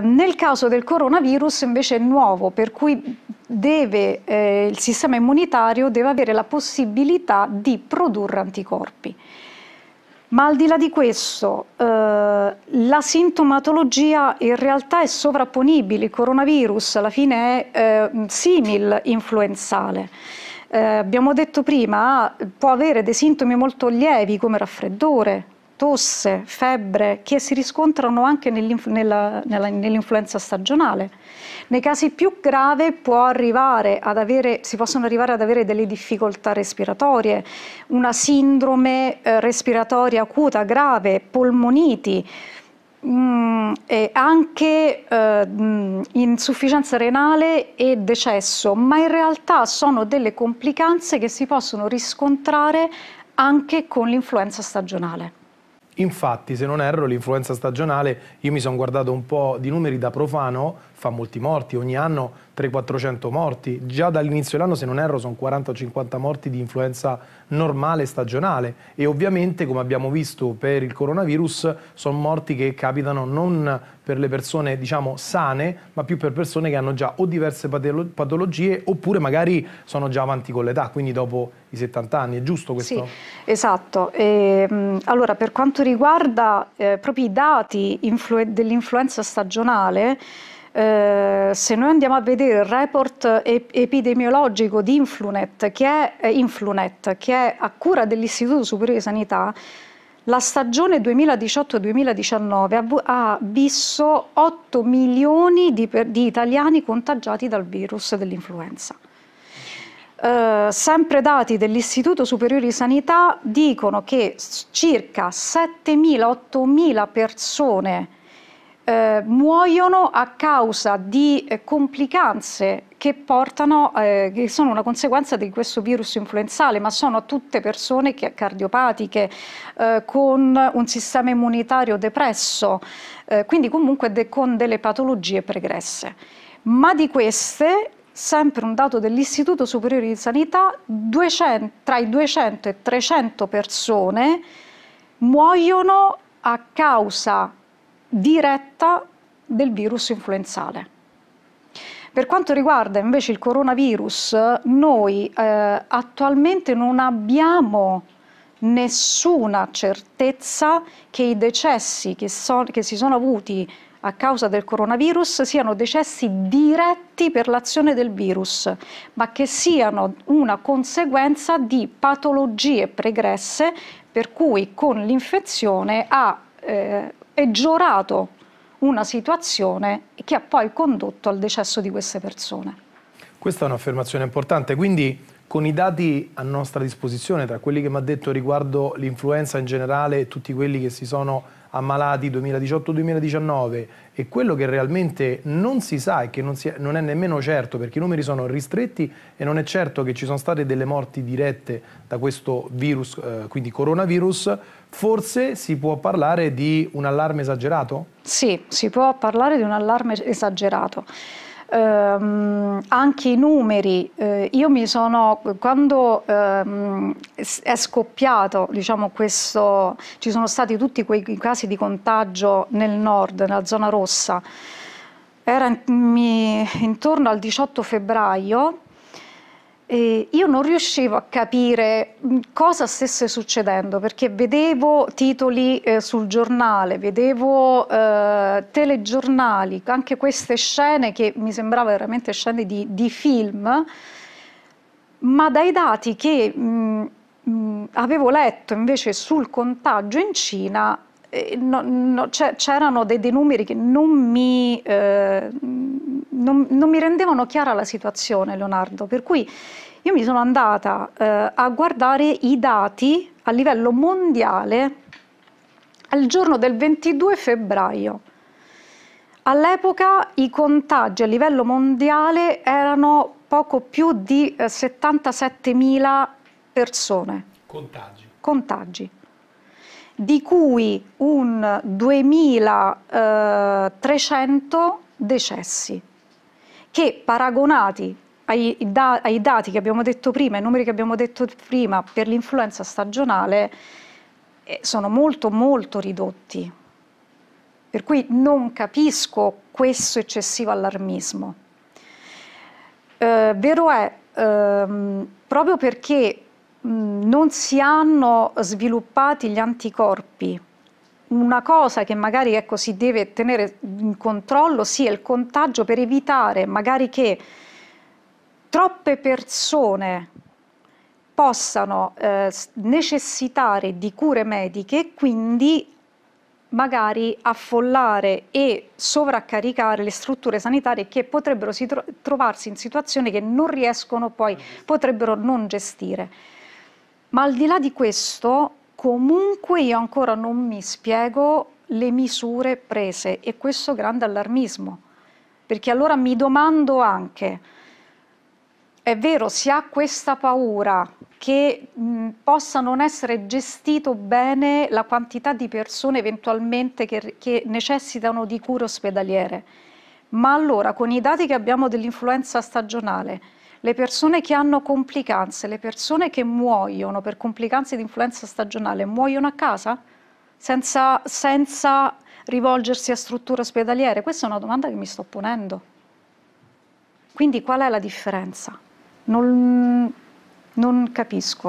Ehm, nel caso del coronavirus invece è nuovo, per cui deve, eh, il sistema immunitario deve avere la possibilità di produrre anticorpi. Ma al di là di questo, eh, la sintomatologia in realtà è sovrapponibile, il coronavirus alla fine è eh, simil influenzale. Eh, abbiamo detto prima, può avere dei sintomi molto lievi come raffreddore, tosse, febbre, che si riscontrano anche nell'influenza stagionale. Nei casi più gravi si possono arrivare ad avere delle difficoltà respiratorie, una sindrome eh, respiratoria acuta grave, polmoniti, Mm, anche eh, mm, insufficienza renale e decesso, ma in realtà sono delle complicanze che si possono riscontrare anche con l'influenza stagionale. Infatti, se non erro, l'influenza stagionale, io mi sono guardato un po' di numeri da profano, fa molti morti, ogni anno 300-400 morti. Già dall'inizio dell'anno, se non erro, sono 40-50 morti di influenza normale stagionale. E ovviamente, come abbiamo visto per il coronavirus, sono morti che capitano non per le persone, diciamo, sane, ma più per persone che hanno già o diverse patologie oppure magari sono già avanti con l'età, quindi dopo i 70 anni, è giusto questo? Sì, esatto. E, ehm, allora, per quanto riguarda eh, proprio i dati dell'influenza stagionale, eh, se noi andiamo a vedere il report ep epidemiologico di Influnet che, è, eh, Influnet, che è a cura dell'Istituto Superiore di Sanità, la stagione 2018-2019 ha visto 8 milioni di, di italiani contagiati dal virus dell'influenza. Eh, sempre dati dell'Istituto Superiore di Sanità dicono che circa 7.000-8.000 persone eh, muoiono a causa di eh, complicanze che portano, eh, che sono una conseguenza di questo virus influenzale, ma sono tutte persone che, cardiopatiche, eh, con un sistema immunitario depresso, eh, quindi comunque de con delle patologie pregresse. Ma di queste sempre un dato dell'Istituto Superiore di Sanità, 200, tra i 200 e 300 persone muoiono a causa diretta del virus influenzale. Per quanto riguarda invece il coronavirus, noi eh, attualmente non abbiamo nessuna certezza che i decessi che, so, che si sono avuti a causa del coronavirus siano decessi diretti per l'azione del virus, ma che siano una conseguenza di patologie pregresse per cui con l'infezione ha eh, peggiorato una situazione che ha poi condotto al decesso di queste persone. Questa è un'affermazione importante, quindi con i dati a nostra disposizione, tra quelli che mi ha detto riguardo l'influenza in generale e tutti quelli che si sono ammalati 2018-2019 e quello che realmente non si sa e che non, è, non è nemmeno certo perché i numeri sono ristretti e non è certo che ci sono state delle morti dirette da questo virus, eh, quindi coronavirus, forse si può parlare di un allarme esagerato? Sì, si può parlare di un allarme esagerato ehm, anche i numeri, eh, io mi sono, quando ehm, è scoppiato, diciamo, questo, ci sono stati tutti quei casi di contagio nel nord, nella zona rossa, era in, mi, intorno al 18 febbraio, eh, io non riuscivo a capire cosa stesse succedendo perché vedevo titoli eh, sul giornale, vedevo eh, telegiornali, anche queste scene che mi sembrava veramente scene di, di film, ma dai dati che mh, mh, avevo letto invece sul contagio in Cina eh, no, no, c'erano dei, dei, numeri che non mi eh, non, non mi rendevano chiara la situazione, Leonardo, per cui io mi sono andata eh, a guardare i dati a livello mondiale al giorno del 22 febbraio. All'epoca i contagi a livello mondiale erano poco più di eh, 77.000 persone. Contagi. Contagi. Di cui un 2.300 eh, decessi che paragonati ai, da, ai dati che abbiamo detto prima, ai numeri che abbiamo detto prima per l'influenza stagionale, eh, sono molto molto ridotti. Per cui non capisco questo eccessivo allarmismo. Eh, vero è, ehm, proprio perché mh, non si hanno sviluppati gli anticorpi una cosa che magari ecco, si deve tenere in controllo sia il contagio per evitare magari che troppe persone possano eh, necessitare di cure mediche, quindi magari affollare e sovraccaricare le strutture sanitarie che potrebbero tro trovarsi in situazioni che non riescono poi, potrebbero non gestire. Ma al di là di questo, Comunque io ancora non mi spiego le misure prese e questo grande allarmismo, perché allora mi domando anche, è vero, si ha questa paura che mh, possa non essere gestito bene la quantità di persone eventualmente che, che necessitano di cure ospedaliere, ma allora con i dati che abbiamo dell'influenza stagionale, le persone che hanno complicanze, le persone che muoiono per complicanze di influenza stagionale, muoiono a casa senza, senza rivolgersi a strutture ospedaliere? Questa è una domanda che mi sto ponendo. Quindi qual è la differenza? Non, non capisco.